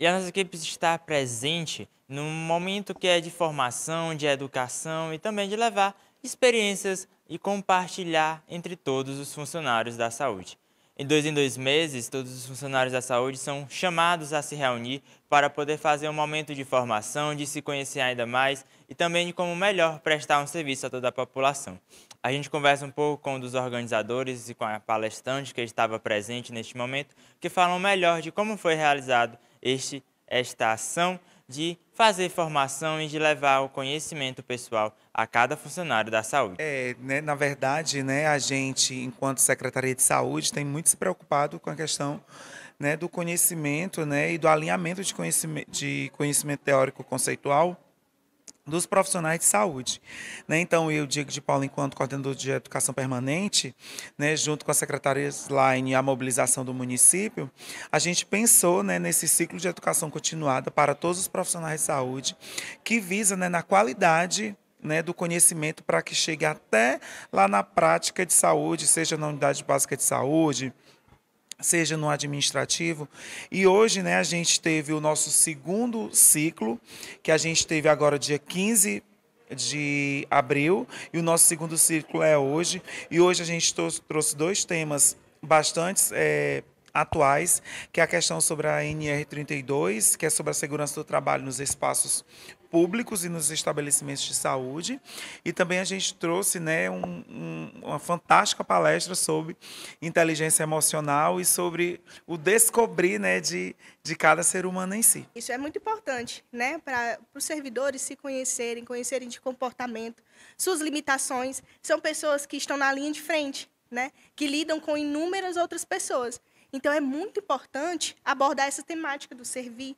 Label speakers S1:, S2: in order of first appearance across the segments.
S1: E a nossa equipe está presente no momento que é de formação, de educação e também de levar experiências e compartilhar entre todos os funcionários da saúde. Em dois em dois meses, todos os funcionários da saúde são chamados a se reunir para poder fazer um momento de formação, de se conhecer ainda mais e também de como melhor prestar um serviço a toda a população. A gente conversa um pouco com um dos organizadores e com a palestrante que estava presente neste momento, que falam melhor de como foi realizado este, esta ação de fazer formação e de levar o conhecimento pessoal a cada funcionário da saúde.
S2: É, né, na verdade, né, a gente, enquanto Secretaria de Saúde, tem muito se preocupado com a questão né, do conhecimento né, e do alinhamento de conhecimento, de conhecimento teórico conceitual dos profissionais de saúde. Né? Então, eu, digo de Paulo, enquanto coordenador de educação permanente, né, junto com a secretária Slaine e a mobilização do município, a gente pensou né, nesse ciclo de educação continuada para todos os profissionais de saúde, que visa né, na qualidade né, do conhecimento para que chegue até lá na prática de saúde, seja na unidade básica de saúde, seja no administrativo. E hoje, né, a gente teve o nosso segundo ciclo, que a gente teve agora dia 15 de abril, e o nosso segundo ciclo é hoje. E hoje a gente trouxe dois temas bastante é, atuais, que é a questão sobre a NR32, que é sobre a segurança do trabalho nos espaços públicos e nos estabelecimentos de saúde. E também a gente trouxe né, um, um, uma fantástica palestra sobre inteligência emocional e sobre o descobrir né, de, de cada ser humano em si.
S3: Isso é muito importante né, para os servidores se conhecerem, conhecerem de comportamento, suas limitações. São pessoas que estão na linha de frente, né, que lidam com inúmeras outras pessoas. Então, é muito importante abordar essa temática do servir,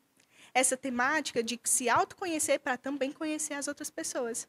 S3: essa temática de se autoconhecer para também conhecer as outras pessoas.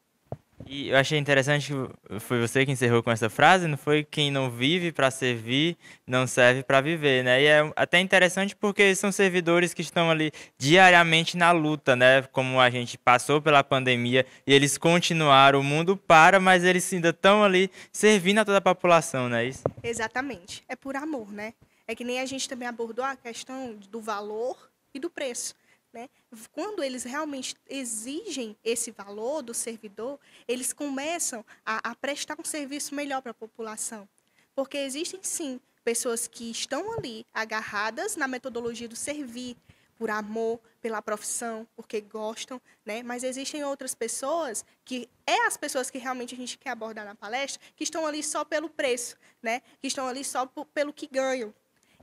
S1: E eu achei interessante que foi você que encerrou com essa frase, não foi quem não vive para servir, não serve para viver, né? E é até interessante porque são servidores que estão ali diariamente na luta, né? Como a gente passou pela pandemia e eles continuaram, o mundo para, mas eles ainda estão ali servindo a toda a população, não é isso?
S3: Exatamente. É por amor, né? É que nem a gente também abordou a questão do valor e do preço. Né? Quando eles realmente exigem esse valor do servidor, eles começam a, a prestar um serviço melhor para a população. Porque existem, sim, pessoas que estão ali agarradas na metodologia do servir, por amor, pela profissão, porque gostam, né? Mas existem outras pessoas que é as pessoas que realmente a gente quer abordar na palestra, que estão ali só pelo preço, né? Que estão ali só por, pelo que ganham.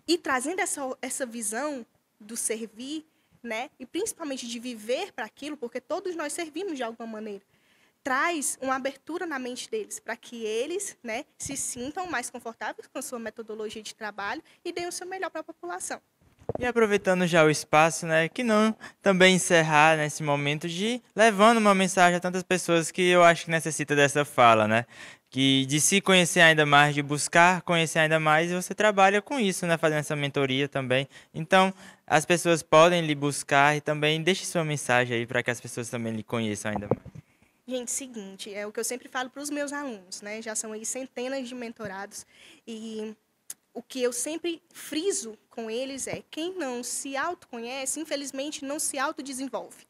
S3: E trazendo essa, essa visão do servir, né? E principalmente de viver para aquilo, porque todos nós servimos de alguma maneira. Traz uma abertura na mente deles para que eles, né, se sintam mais confortáveis com a sua metodologia de trabalho e deem o seu melhor para a população.
S1: E aproveitando já o espaço, né, que não também encerrar nesse momento de levando uma mensagem a tantas pessoas que eu acho que necessita dessa fala, né? que de se conhecer ainda mais, de buscar conhecer ainda mais, e você trabalha com isso, né, fazendo essa mentoria também. Então, as pessoas podem lhe buscar e também deixe sua mensagem aí para que as pessoas também lhe conheçam ainda mais.
S3: Gente, seguinte, é o que eu sempre falo para os meus alunos, né? Já são aí centenas de mentorados e o que eu sempre friso com eles é quem não se autoconhece, infelizmente, não se autodesenvolve,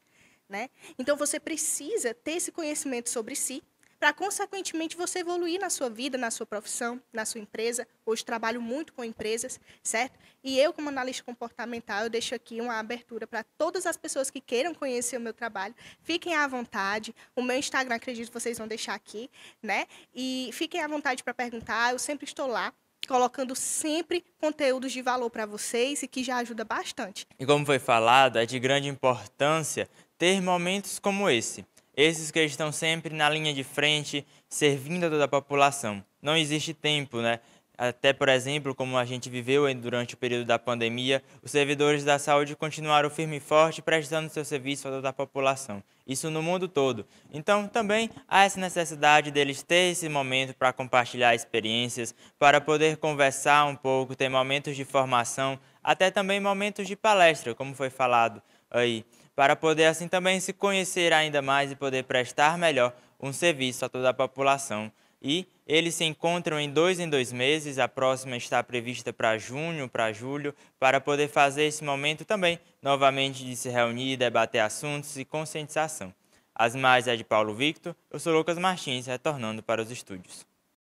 S3: né? Então você precisa ter esse conhecimento sobre si, para consequentemente você evoluir na sua vida, na sua profissão, na sua empresa. Hoje trabalho muito com empresas, certo? E eu, como analista comportamental, eu deixo aqui uma abertura para todas as pessoas que queiram conhecer o meu trabalho. Fiquem à vontade. O meu Instagram, acredito que vocês vão deixar aqui, né? E fiquem à vontade para perguntar. Eu sempre estou lá colocando sempre conteúdos de valor para vocês e que já ajuda bastante.
S1: E como foi falado, é de grande importância ter momentos como esse, esses que estão sempre na linha de frente, servindo a toda a população. Não existe tempo, né? Até, por exemplo, como a gente viveu durante o período da pandemia, os servidores da saúde continuaram firme e forte prestando seu serviço a toda a população. Isso no mundo todo. Então, também há essa necessidade deles ter esse momento para compartilhar experiências, para poder conversar um pouco, ter momentos de formação, até também momentos de palestra, como foi falado aí para poder assim também se conhecer ainda mais e poder prestar melhor um serviço a toda a população. E eles se encontram em dois em dois meses, a próxima está prevista para junho, para julho, para poder fazer esse momento também, novamente, de se reunir, debater assuntos e conscientização. As mais é de Paulo Victor, eu sou Lucas Martins, retornando para os estúdios.